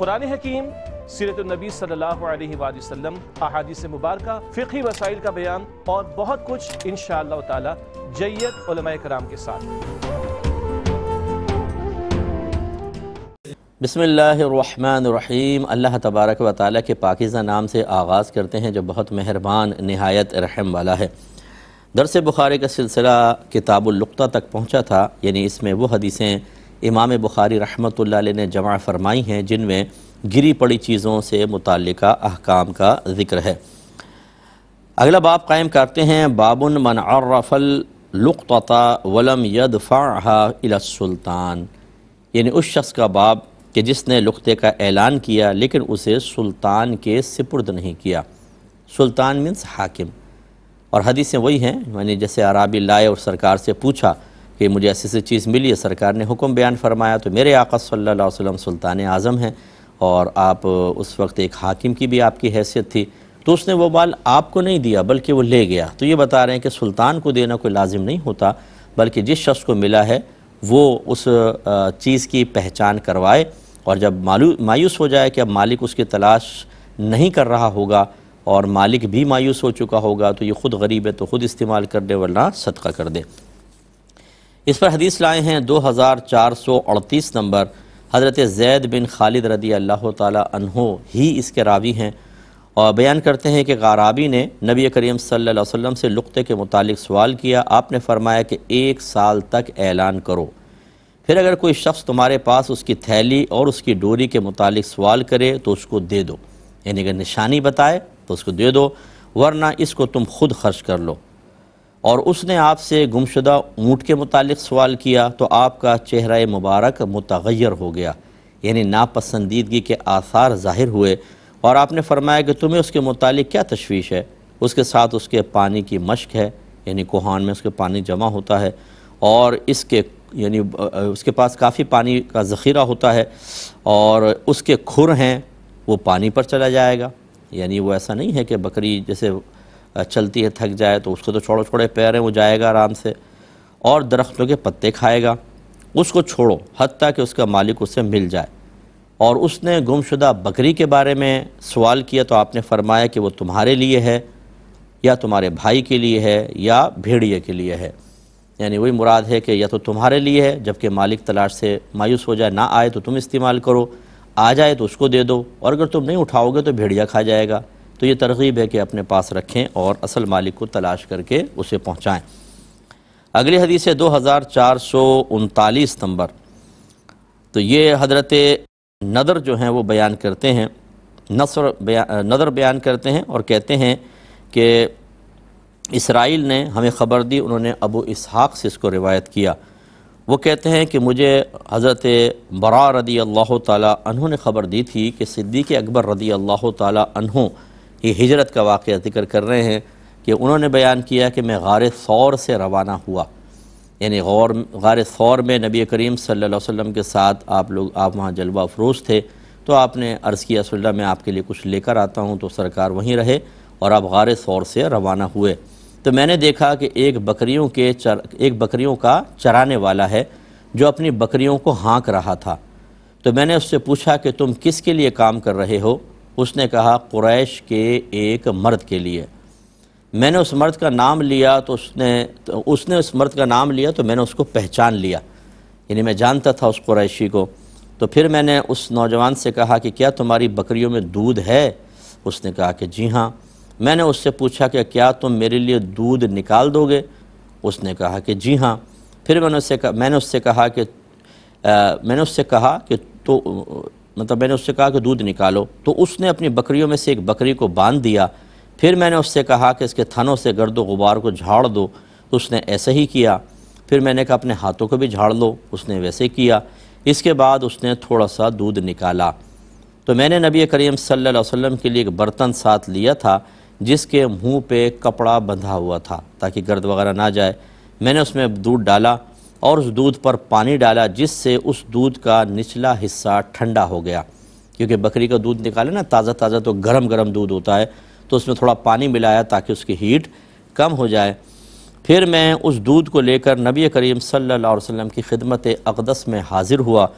कुरान हकीम सीरत नबी सल्लल्लाहु अलैहि वसल्लम अहादीस मुबारक फ़िकी वसाइल का बयान और बहुत कुछ इन शाह जैयत कराम के साथ बसमीम अल्लाह तबारक व ताली के पाकिज़ा नाम से आगाज़ करते हैं जो बहुत मेहरबान नहायत रहम वाला है दरस बुखारी का सिलसिला किताबुल्लुता तक पहुँचा था यानी इसमें वो हदीसें इमाम बुखारी रहमत ने जमा फरमाई हैं जिनमें गिरी पड़ी चीज़ों से मुतल अहकाम का ज़िक्र है अगला बाब कायम करते हैं बाबन मन अर्रफल लुक़ता वलम यद फ़ाहा सुल्तान यानी उस शख्स का बाब कि जिसने लुक़े का ऐलान किया लेकिन उसे सुल्तान के सिपुर्द नहीं किया सुल्तान मीन्स हाकिम और हदीसें वही हैं मैंने जैसे आराबी लाए और सरकार से पूछा कि मुझे ऐसी ऐसी चीज़ मिली है सरकार ने हुक्म बयान फरमाया तो मेरे आका सल्ला वसम सुल्तान आज़म हैं और आप उस वक्त एक हाकिम की भी आपकी हैसियत थी तो उसने वो माल आपको नहीं दिया बल्कि वो ले गया तो ये बता रहे हैं कि सुल्तान को देना कोई लाजिम नहीं होता बल्कि जिस शख्स को मिला है वो उस चीज़ की पहचान करवाए और जब मालू मायूस हो जाए कि अब मालिक उसकी तलाश नहीं कर रहा होगा और मालिक भी मायूस हो चुका होगा तो ये ख़ुद गरीब है तो ख़ुद इस्तेमाल कर दे वरना सदका कर दे इस पर हदीस लाए हैं दो हज़ार चार सौ अड़तीस नंबर हज़रत जैद बिन खालिद रदी अल्लाह तहो ही इसके रावी हैं और बयान करते हैं कि गाराबी ने नबी करीम सल्लल्लाहु अलैहि वसल्लम से लुक़े के मुतालिक सवाल किया आपने फरमाया कि एक साल तक ऐलान करो फिर अगर कोई शख्स तुम्हारे पास उसकी थैली और उसकी डोरी के मुतालिक सवाल करे तो उसको दे दो यानी अगर निशानी बताए तो उसको दे दो वरना इसको तुम खुद खर्च कर लो और उसने आपसे गुमशुदा ऊँट के मुतालिक सवाल किया तो आपका चेहरा मुबारक मतगैर हो गया यानी नापसंदीदगी के आसार ज़ाहिर हुए और आपने फरमाया कि तुम्हें उसके मुतालिक क्या तशवीश है उसके साथ उसके पानी की मश्क है यानी कुहान में उसके पानी जमा होता है और इसके यानी उसके पास काफ़ी पानी का ज़ख़ीरा होता है और उसके खुर हैं वो पानी पर चला जाएगा यानी वो ऐसा नहीं है कि बकरी जैसे चलती है थक जाए तो उसको तो छोड़ो छोड़े पैर हैं वो जाएगा आराम से और दरख्तों के पत्ते खाएगा उसको छोड़ो हती कि उसका मालिक उससे मिल जाए और उसने गुमशुदा बकरी के बारे में सवाल किया तो आपने फरमाया कि वो तुम्हारे लिए है या तुम्हारे भाई के लिए है या भेड़िए के लिए है यानी वही मुराद है कि या तो तुम्हारे लिए है जबकि मालिक तलाश से मायूस हो जाए ना आए तो तुम इस्तेमाल करो आ जाए तो उसको दे दो और अगर तुम नहीं उठाओगे तो भेड़िया खा जाएगा तो ये तरगीब है कि अपने पास रखें और असल मालिक को तलाश करके उसे पहुँचाएँ अगली हदीस है दो हज़ार चार सौ उनतालीस नंबर तो ये हजरत नदर जो हैं वो बयान करते हैं नसर बया, नदर बयान करते हैं और कहते हैं कि इसराइल ने हमें ख़बर दी उन्होंने अबू इसहाक़ से इसको रिवायत किया वो कहते हैं कि मुझे हज़रत बरा रदी अल्लाह ताली ने ख़बर दी थी कि सिद्दीक़ अकबर रदी अल्लाह ताली ये हिजरत का वाक़ ज़िक्र कर रहे हैं कि उन्होंने बयान किया कि मैं गार सौर से रवाना हुआ यानी गौर गार सौर में नबी करीम सल्लल्लाहु अलैहि वसल्लम के साथ आप लोग आप वहाँ जलवा अफरोज़ थे तो आपने अर्ज़ किया सल्ला मैं आपके लिए कुछ लेकर आता हूँ तो सरकार वहीं रहे और आप गार सौर से रवाना हुए तो मैंने देखा कि एक बकरियों के चर एक बकरियों का चराने वाला है जो अपनी बकरियों को हाँक रहा था तो मैंने उससे पूछा कि तुम किसके लिए काम कर रहे हो उसने कहा कुरैश के एक मर्द के लिए मैंने उस मर्द का नाम लिया तो उसने तो उसने उस मर्द का नाम लिया तो मैंने उसको पहचान लिया यानी मैं जानता था उस कुरैशी को तो फिर मैंने उस नौजवान से कहा कि क्या तुम्हारी बकरियों में दूध है उसने कहा कि जी हाँ मैंने उससे पूछा कि क्या तुम मेरे लिए दूध निकाल दोगे उसने कहा कि जी हाँ फिर मैंने उससे कहा मैंने उससे कहा कि मैंने उससे कहा कि तो मतलब मैंने उससे कहा कि दूध निकालो तो उसने अपनी बकरियों में से एक बकरी को बांध दिया फिर मैंने उससे कहा कि इसके थनों से गर्द गुबार को झाड़ दो तो उसने ऐसे ही किया फिर मैंने कहा अपने हाथों को भी झाड़ लो उसने वैसे किया इसके बाद उसने थोड़ा सा दूध निकाला तो मैंने नबी करीम सल्लल्लाहु अलैहि वसल्लम के लिए एक बर्तन साथ लिया था जिसके मुंह पे कपड़ा बंधा हुआ था ताकि गर्द वगैरह ना जाए मैंने उसमें दूध डाला और उस दूध पर पानी डाला जिससे उस दूध का निचला हिस्सा ठंडा हो गया क्योंकि बकरी का दूध निकाले ना ताज़ा ताज़ा तो गर्म गर्म दूध होता है तो उसमें थोड़ा पानी मिलाया ताकि उसकी हीट कम हो जाए फिर मैं उस दूध को लेकर नबी करीम सल्लल्लाहु अलैहि वसल्लम की खिदमत अकदस में हाज़िर हुआ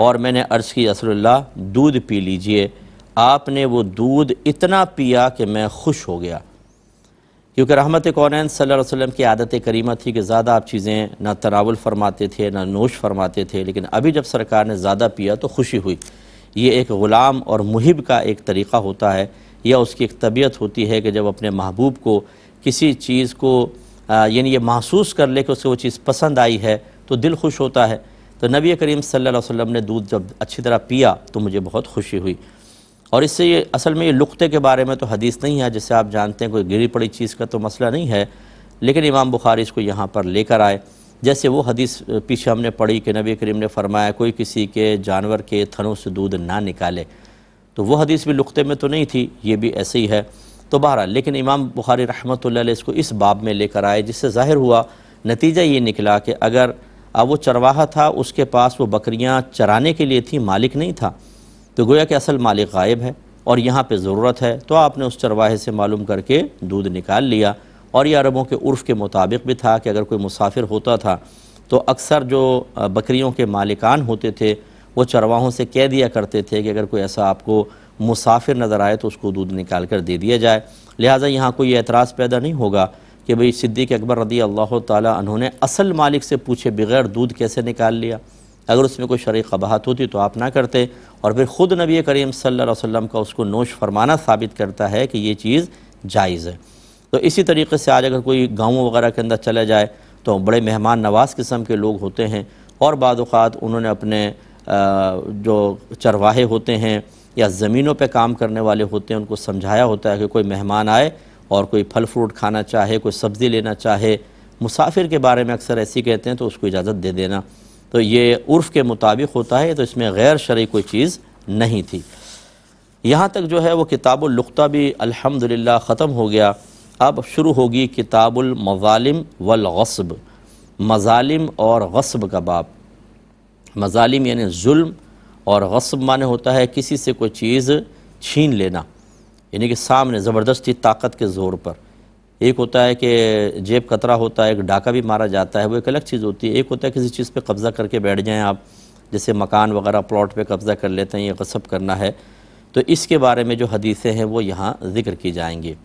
और मैंने अर्ज़ की असल्ला दूध पी लीजिए आपने वो दूध इतना पिया कि मैं खुश हो गया क्योंकि रहमत कौन सल्ला वसम की आदत करीमा थी कि ज़्यादा आप चीज़ें ना तनावल फरमाते थे ना नोश फरमाते थे लेकिन अभी जब सरकार ने ज़्यादा पिया तो खुशी हुई ये एक ग़ुलाम और मुहिब का एक तरीक़ा होता है या उसकी एक तबीयत होती है कि जब अपने महबूब को किसी चीज़ को यानी ये महसूस कर ले कि उसको वो चीज़ पसंद आई है तो दिल खुश होता है तो नबी करीम सल्ला वसम ने दूध जब अच्छी तरह पिया तो मुझे बहुत खुशी हुई और इससे ये असल में ये लुकते के बारे में तो हदीस नहीं है जिससे आप जानते हैं कोई गिरी पड़ी चीज़ का तो मसला नहीं है लेकिन इमाम बुखारी इसको यहाँ पर लेकर आए जैसे वो हदीस पीछे हमने पढ़ी कि नबी करीम ने फरमाया कोई किसी के जानवर के थनों से दूध ना निकाले तो वो हदीस भी लुकते में तो नहीं थी ये भी ऐसे ही है तो बहरा लेकिन इमाम बुखारी रहमत इसको इस बाब में लेकर आए जिससे ज़ाहिर हुआ नतीजा ये निकला कि अगर अब वो चरवाहा था उसके पास वो बकरियाँ चराने के लिए थी मालिक नहीं था तो गोया कि असल मालिक गायब है और यहाँ पर ज़रूरत है तो आपने उस चरवाहे से मालूम करके दूध निकाल लिया और ये अरबों के उर्फ़ के मुताबिक भी था कि अगर कोई मुसाफिर होता था तो अक्सर जो बकरियों के मालिकान होते थे वो चरवाहों से कह दिया करते थे कि अगर कोई ऐसा आपको मुसाफिर नज़र आए तो उसको दूध निकाल कर दे दिया जाए लिहाजा यहाँ कोई एतराज़ पैदा नहीं होगा कि भाई सिद्दीक अकबर रदी अल्लाह तहों असल मालिक से पूछे बगैर दूध कैसे निकाल लिया अगर उसमें कोई शर् कबाहत होती तो आप ना करते और फिर ख़ुद नबी करीम सल्लल्लाहु अलैहि वसल्लम का उसको नोश फरमाना साबित करता है कि ये चीज़ जायज़ है तो इसी तरीके से आज अगर कोई गाँव वगैरह के अंदर चला जाए तो बड़े मेहमान नवाज किस्म के लोग होते हैं और बाद उन्होंने अपने जो चरवाहे होते हैं या ज़मीनों पे काम करने वाले होते हैं उनको समझाया होता है कि कोई मेहमान आए और कोई फल फ्रूट खाना चाहे कोई सब्ज़ी लेना चाहे मुसाफिर के बारे में अक्सर ऐसी कहते हैं तो उसको इजाज़त दे देना तो ये उर्फ़ के मुताबिक होता है तो इसमें गैर शर्य कोई चीज़ नहीं थी यहाँ तक जो है वो किताबुल्लुता भी अल्हम्दुलिल्लाह ख़त्म हो गया अब शुरू होगी किताबुलमज़ालिम वलगसब मज़ालिम और गसब का बाब मज़ालिम यानी जुल्म और गसब माने होता है किसी से कोई चीज़ छीन लेना यानी कि सामने ज़बरदस्ती ताकत के ज़ोर पर एक होता है कि जेब कतरा होता है एक डाका भी मारा जाता है वो एक अलग चीज़ होती है एक होता है किसी चीज़ पे कब्ज़ा करके बैठ जाएं आप जैसे मकान वगैरह प्लॉट पे कब्ज़ा कर लेते हैं या कसब करना है तो इसके बारे में जो हदीसें हैं वो यहाँ ज़िक्र की जाएंगी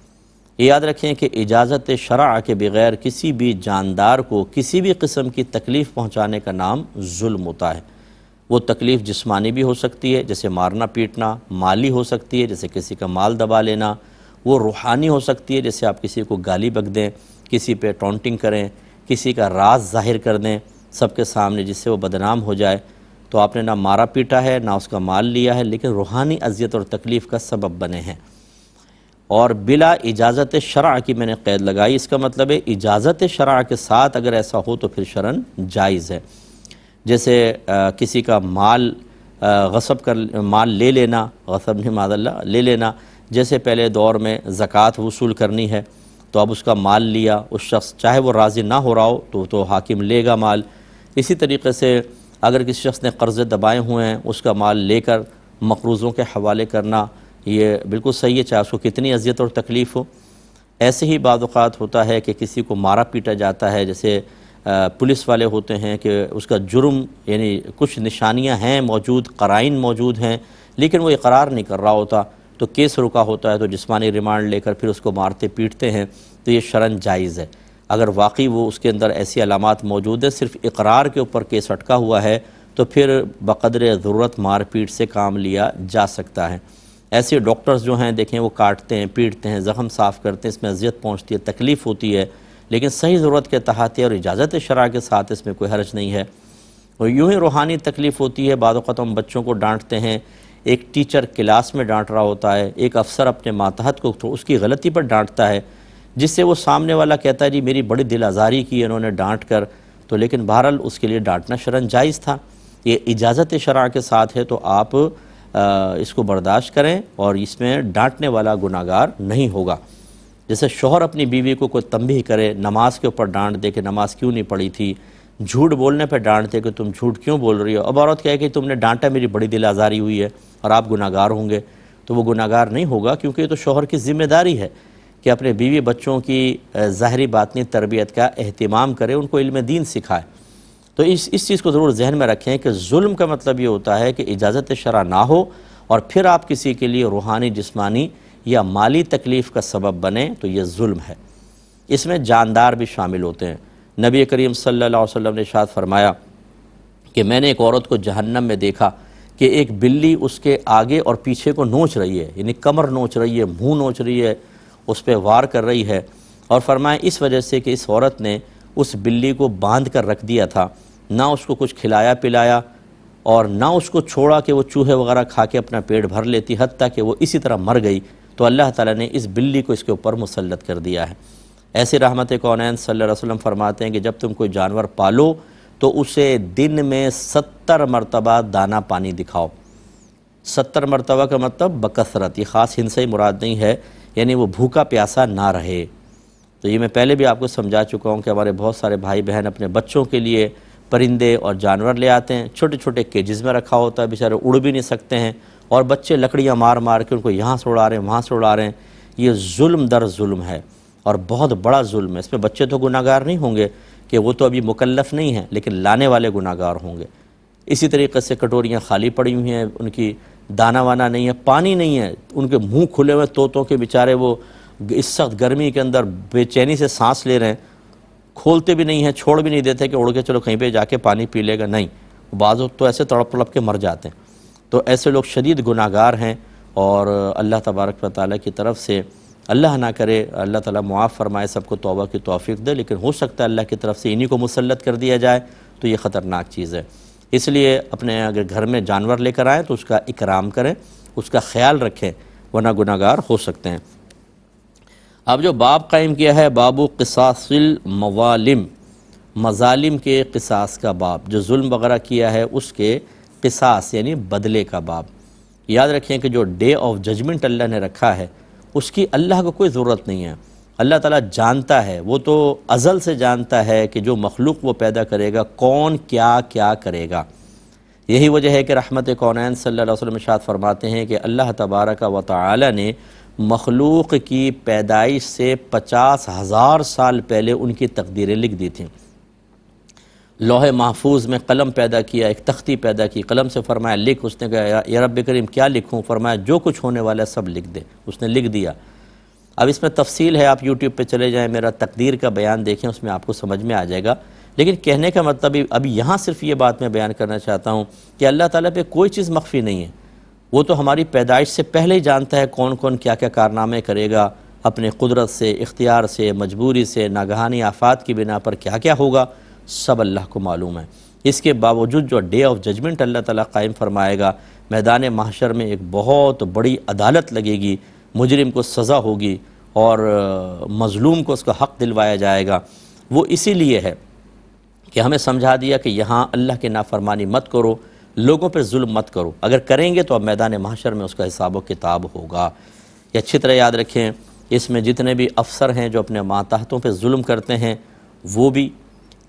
ये याद रखें कि इजाज़त शरा के बग़ैर किसी भी जानदार को किसी भी किस्म की तकलीफ़ पहुँचाने का नाम जुल्म होता है वो तकलीफ़ जिस्मानी भी हो सकती है जैसे मारना पीटना माली हो सकती है जैसे किसी का माल दबा लेना वो रूहानी हो सकती है जैसे आप किसी को गाली बक दें किसी पे टॉन्टिंग करें किसी का राज जाहिर कर दें सबके सामने जिससे वो बदनाम हो जाए तो आपने ना मारा पीटा है ना उसका माल लिया है लेकिन रूहानी अजियत और तकलीफ़ का सबब बने हैं और बिला इजाज़त शरा की मैंने कैद लगाई इसका मतलब है इजाज़त शरा के साथ अगर ऐसा हो तो फिर शरण जायज़ है जैसे आ, किसी का माल गसब कर माल ले लेना गसब नहीं माजल्ला ले लेना जैसे पहले दौर में ज़क़़त वसूल करनी है तो अब उसका माल लिया उस शख्स चाहे वो राज़ी ना हो रहा हो तो तो हाकिम लेगा माल इसी तरीके से अगर किसी शख्स ने कर्ज़े दबाए हुए हैं उसका माल लेकर मकरूज़ों के हवाले करना ये बिल्कुल सही है चाहे उसको कितनी अजियत और तकलीफ़ हो ऐसे ही बाज़ात होता है कि किसी को मारा पीटा जाता है जैसे पुलिस वाले होते हैं कि उसका जुर्म यानी कुछ निशानियाँ हैं मौजूद कराइन मौजूद हैं लेकिन वो इकरार नहीं कर रहा होता तो केस रुका होता है तो जिसमानी रिमांड लेकर फिर उसको मारते पीटते हैं तो ये शरण जायज़ है अगर वाकई वो उसके अंदर ऐसी अलामत मौजूद है सिर्फ इकरार के ऊपर केस अटका हुआ है तो फिर बकदर ज़रूरत मारपीट से काम लिया जा सकता है ऐसे डॉक्टर्स जो हैं देखें वो काटते हैं पीटते हैं ज़ख़म साफ़ करते हैं इसमें अजियत पहुँचती है तकलीफ़ होती है लेकिन सही ज़रूरत के तहत और इजाज़त शरा के साथ इसमें कोई हर्ज नहीं है और यूँ ही रूहानी तकलीफ़ होती है बाद बच्चों को डांटते हैं एक टीचर क्लास में डांट रहा होता है एक अफसर अपने मातहत को तो उसकी गलती पर डांटता है जिससे वो सामने वाला कहता है जी मेरी बड़ी दिल आज़ारी की इन्होंने डांट कर तो लेकिन बहरहाल उसके लिए डांटना शरण जायज़ था ये इजाज़त शरा के साथ है तो आप आ, इसको बर्दाश्त करें और इसमें डांटने वाला गुनागार नहीं होगा जैसे शोहर अपनी बीवी को कोई तंबी करे नमाज के ऊपर डांट दे कि नमाज क्यों नहीं पढ़ी थी झूठ बोलने पर डांटते कि तुम झूठ क्यों बोल रही हो अब औरत कहे कि तुमने डांटा मेरी बड़ी दिल आज़ारी हुई है और आप गुनागार होंगे तो वो गुनागार नहीं होगा क्योंकि ये तो शोहर की ज़िम्मेदारी है कि अपने बीवी बच्चों की ज़ाहरी बातनी तरबियत का अहतमाम करें उनको इल्म दीन सिखाए तो इस इस चीज़ को ज़रूर जहन में रखें कि जुल्म का मतलब ये होता है कि इजाज़त शरा ना हो और फिर आप किसी के लिए रूहानी जिस्मानी या माली तकलीफ़ का सबब बने तो ये जुल्म है इसमें जानदार भी शामिल होते हैं नबी करीम सल्लल्लाहु अलैहि वसल्लम ने शाद फरमाया कि मैंने एक औरत को जहन्नम में देखा कि एक बिल्ली उसके आगे और पीछे को नोच रही है यानी कमर नोच रही है मुंह नोच रही है उस पर वार कर रही है और फरमाया इस वजह से कि इस औरत ने उस बिल्ली को बांध कर रख दिया था ना उसको कुछ खिलाया पिलाया और ना उसको छोड़ा कि वो चूहे वगैरह खा के अपना पेट भर लेती हद तक कि वो इसी तरह मर गई तो अल्लाह ताला ने इस बिल्ली को इसके ऊपर मुसलत कर दिया है ऐसे रहमत कौन सल्लम फरमाते हैं कि जब तुम कोई जानवर पालो तो उसे दिन में सत्तर मरतबा दाना पानी दिखाओ सत्तर मरतबा का मतलब बकसरत ये ख़ास हिंसा ही मुराद नहीं है यानी वो भूखा प्यासा ना रहे तो ये मैं पहले भी आपको समझा चुका हूँ कि हमारे बहुत सारे भाई बहन अपने बच्चों के लिए परिंदे और जानवर ले आते हैं छोटे छोटे केजेस में रखा होता है बेचारे उड़ भी नहीं सकते हैं और बच्चे लकड़ियाँ मार मार के उनको यहाँ से उड़ा रहे हैं वहाँ से उड़ा रहे हैं ये जुल्म दर जुल्म है और बहुत बड़ा जुल्म है इसमें बच्चे तो गुनागार नहीं होंगे कि वो तो अभी मुकलफ नहीं हैं लेकिन लाने वाले गुनागार होंगे इसी तरीके से कटोरियाँ खाली पड़ी हुई हैं उनकी दाना वाना नहीं है पानी नहीं है उनके मुंह खुले हुए तोतों के बेचारे वो इस सख्त गर्मी के अंदर बेचैनी से सांस ले रहे हैं खोलते भी नहीं हैं छोड़ भी नहीं देते कि उड़ के चलो कहीं पे जाके पानी पी लेगा नहीं बाज़ तो ऐसे तड़प तड़प के मर जाते हैं तो ऐसे लोग शदीद गुनागार हैं और अल्लाह तबारक ताली की तरफ से अल्लाह ना करे अल्लाह ताला मुआफ़ फरमाए सबको तोबा की तोफ़ी दे लेकिन हो सकता है अल्लाह की तरफ से इन्हीं को मुसलत कर दिया जाए तो ये ख़तरनाक चीज़ है इसलिए अपने अगर घर में जानवर लेकर आएँ तो उसका इकराम करें उसका ख्याल रखें वरना गुनागार हो सकते हैं अब जो बाब कायम किया है बाबू किसासिल मवालिम मजालिम के किसास का बाब जो जुल्म वगैरह किया है उसके किसास यानी बदले का बाब याद रखें कि जो डे ऑफ जजमेंट अल्लाह ने रखा है उसकी अल्लाह को कोई ज़रूरत नहीं है अल्लाह ताला जानता है वो तो अज़ल से जानता है कि जो मखलूक वो पैदा करेगा कौन क्या क्या करेगा यही वजह है कि रहमत कौन सल्ला वसम शाद फरमाते हैं कि अल्लाह तबारक व ने मखलूक की पैदाइश से पचास हज़ार साल पहले उनकी तकदीरें लिख दी थीं लोहे महफूज में कलम पैदा किया एक तख्ती पैदा की कलम से फरमाया लिख उसने कहा या रब करीम क्या लिखूँ फरमाया जो कुछ होने वाला है सब लिख दे उसने लिख दिया अब इसमें तफसील है आप यूट्यूब पर चले जाएँ मेरा तकदीर का बयान देखें उसमें आपको समझ में आ जाएगा लेकिन कहने का मतलब अभी यहाँ सिर्फ ये बात मैं बयान करना चाहता हूँ कि अल्लाह ताला पे कोई चीज़ मख्फी नहीं है वो तो हमारी पैदाइश से पहले ही जानता है कौन कौन क्या क्या कारनामे करेगा अपने कुदरत से इख्तियार से मजबूरी से नागहानी आफात की बिना पर क्या क्या होगा सब अल्लाह को मालूम है इसके बावजूद जो डे ऑफ जजमेंट अल्लाह ताला कायम फरमाएगा मैदान महाशर में एक बहुत बड़ी अदालत लगेगी मुजरिम को सज़ा होगी और मज़लूम को उसका हक़ दिलवाया जाएगा वो इसीलिए है कि हमें समझा दिया कि यहाँ अल्लाह की नाफरमानी मत करो लोगों पर जुल्म मत करो अगर करेंगे तो अब मैदान महाशर में उसका हिसाब किताब होगा ये अच्छी तरह याद रखें इसमें जितने भी अफसर हैं जो अपने मातहतों पर जुल्म करते हैं वो भी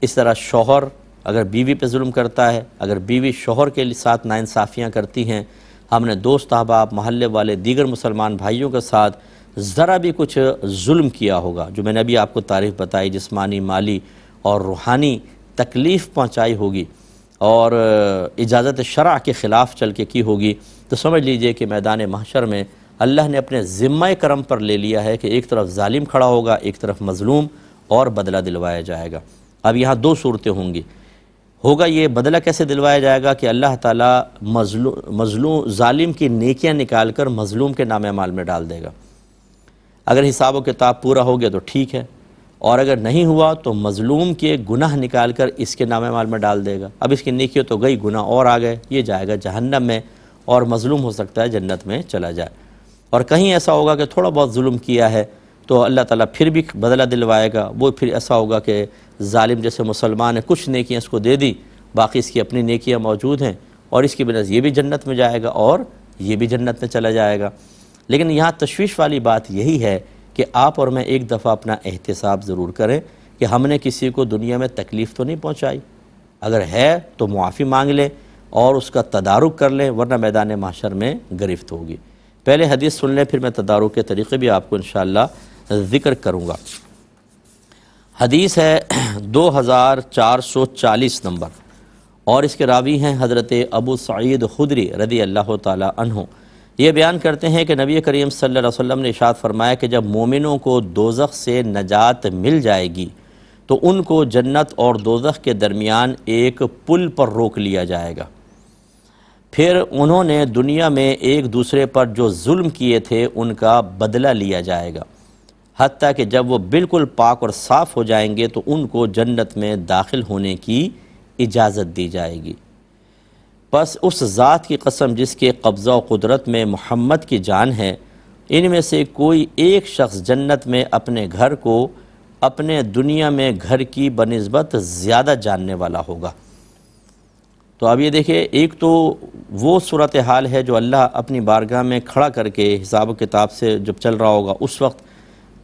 इस तरह शोहर अगर बीवी पे जुल्म करता है अगर बीवी शोहर के साथ नाइंसाफ़ियाँ करती हैं हमने दोस्त अहबाब महल्ले वाले दीगर मुसलमान भाइयों के साथ ज़रा भी कुछ जुल्म किया होगा जो मैंने अभी आपको तारीफ़ बताई जिस्मानी माली और रूहानी तकलीफ़ पहुँचाई होगी और इजाज़त शरा के ख़िलाफ़ चल के की होगी तो समझ लीजिए कि मैदान महशर में अल्लाह ने अपने ज़िम्मा करम पर ले लिया है कि एक तरफ ालिम खड़ा होगा एक तरफ मज़लूम और बदला दिलवाया जाएगा अब यहाँ दो सूरतें होंगी होगा ये बदला कैसे दिलवाया जाएगा कि अल्लाह ताला मजलू मजलू ालिम की नेकियां निकाल कर मजलूम के नाम अमाल में डाल देगा अगर हिसाब किताब पूरा हो गया तो ठीक है और अगर नहीं हुआ तो मजलूम के गुनाह निकाल कर इसके नाम माल में डाल देगा अब इसकी नेकियाँ तो गई गुनाह और आ गए ये जाएगा जहन्नम में और मजलूम हो सकता है जन्नत में चला जाए और कहीं ऐसा होगा कि थोड़ा बहुत जुल्म किया है तो अल्लाह ताला फिर भी बदला दिलवाएगा वो फिर ऐसा होगा कि जालिम जैसे मुसलमान है कुछ नेकियाँ इसको दे दी बाकी इसकी अपनी नेकियाँ मौजूद हैं और इसकी वजह से ये भी जन्नत में जाएगा और ये भी जन्नत में चला जाएगा लेकिन यहाँ तशवीश वाली बात यही है कि आप और मैं एक दफ़ा अपना एहतसाब ज़रूर करें कि हमने किसी को दुनिया में तकलीफ़ तो नहीं पहुँचाई अगर है तो मुआफ़ी मांग लें और उसका तदारुक कर लें वरना मैदान माशर में गिरफ्त होगी पहले हदीस सुन लें फिर मैं तदारुक के तरीक़े भी आपको इन ज़िक्र करूँगा हदीस है 2440 नंबर और इसके रावी हैं हज़रत अबू सईद खुदरी रदी अल्लाह तहु ये बयान करते हैं कि नबी करीम सल्लल्लाहु अलैहि वसल्लम ने इशात फरमाया कि जब मोमिनों को दोजख से नजात मिल जाएगी तो उनको जन्नत और दोजख के दरमियान एक पुल पर रोक लिया जाएगा फिर उन्होंने दुनिया में एक दूसरे पर जो जुल्म किए थे उनका बदला लिया जाएगा हती कि जब वो बिल्कुल पाक और साफ़ हो जाएंगे तो उनको जन्नत में दाखिल होने की इजाज़त दी जाएगी बस उस ज़ात की कसम जिसके कब्ज़ा कुदरत में मोहम्मद की जान है इनमें से कोई एक शख्स जन्नत में अपने घर को अपने दुनिया में घर की बनस्बत ज़्यादा जानने वाला होगा तो अब ये देखिए एक तो वो सूरत हाल है जो अल्लाह अपनी बारगाह में खड़ा करके हिसाब किताब से जब चल रहा होगा उस वक्त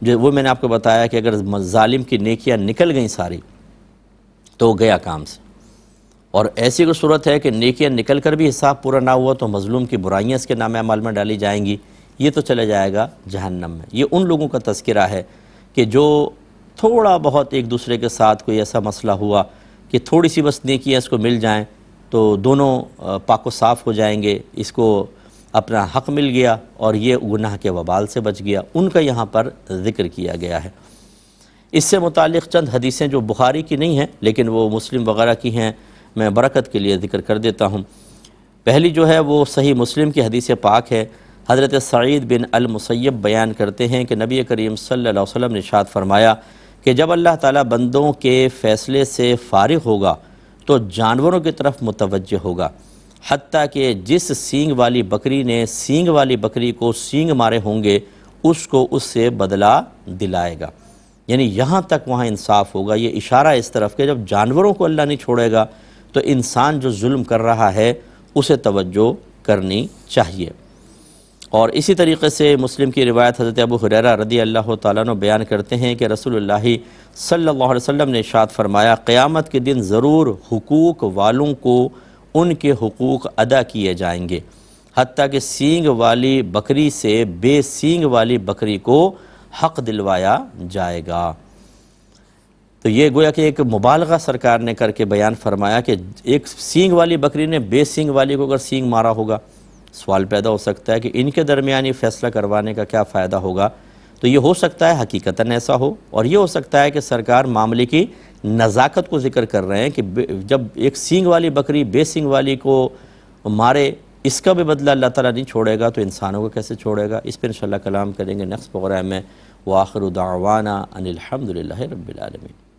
जो वो मैंने आपको बताया कि अगर जालिम की नेकियां निकल गई सारी तो गया काम से और ऐसी कोई सूरत है कि नेकियां निकल कर भी हिसाब पूरा ना हुआ तो मजलूम की बुराइयाँ इसके नाम अमाल में डाली जाएंगी ये तो चला जाएगा जहन्नम में ये उन लोगों का तस्करा है कि जो थोड़ा बहुत एक दूसरे के साथ कोई ऐसा मसला हुआ कि थोड़ी सी बस नेकियाँ इसको मिल जाएँ तो दोनों पाको साफ़ हो जाएंगे इसको अपना हक मिल गया और ये गुनाह के वबाल से बच गया उनका यहाँ पर ज़िक्र किया गया है इससे मुतक़ चंद हदीसें जो बुखारी की नहीं हैं लेकिन वो मुस्लिम वगैरह की हैं मैं बरकत के लिए ज़िक्र कर देता हूँ पहली जो है वो सही मुस्लिम की हदीस पाक है हज़रत सईद बिन अलमसैब बयान करते हैं कि नबी करीम सल्ला वसम ने शाद फरमाया कि जब अल्लाह ताला बंदों के फ़ैसले से फारिग होगा तो जानवरों की तरफ मुतवजह होगा हती कि जिस सींग वाली बकरी ने सींग वाली बकरी को सींग मारे होंगे उसको उससे बदला दिलाएगा यानी यहाँ तक वहाँ इंसाफ होगा ये इशारा इस तरफ के जब जानवरों को अल्लाह नहीं छोड़ेगा तो इंसान जो जुल्म कर रहा है उसे तवज्जो करनी चाहिए और इसी तरीके से मुस्लिम की रिवायत हज़रत अबू हुररा रदी अल्लाह तु बयान करते हैं कि रसूल सल्ला वसम ने शाद फरमाया क़्यामत के दिन ज़रूर हकूक़ वालों को उनके हकूक़ अदा किए जाएंगे हती कि सींग वाली बकरी से बेसींग वाली बकरी को हक दिलवाया जाएगा तो ये गोया कि एक मुबालगा सरकार ने करके बयान फरमाया कि एक सींग वाली बकरी ने बेसींग वाली को अगर सींग मारा होगा सवाल पैदा हो सकता है कि इनके दरमियान ये फैसला करवाने का क्या फ़ायदा होगा तो ये हो सकता है हकीकता ऐसा हो और ये हो सकता है कि सरकार मामले की नज़ाकत को ज़िक्र कर रहे हैं कि जब एक सींग वाली बकरी बेसिंग वाली को मारे इसका भी बदला अल्लाह ताला नहीं छोड़ेगा तो इंसानों को कैसे छोड़ेगा इस पर इंशाल्लाह कलाम करेंगे नेक्स्ट प्रोग्राम में व अनिल दावाना अनिलहमदिल्ला रबीआलमी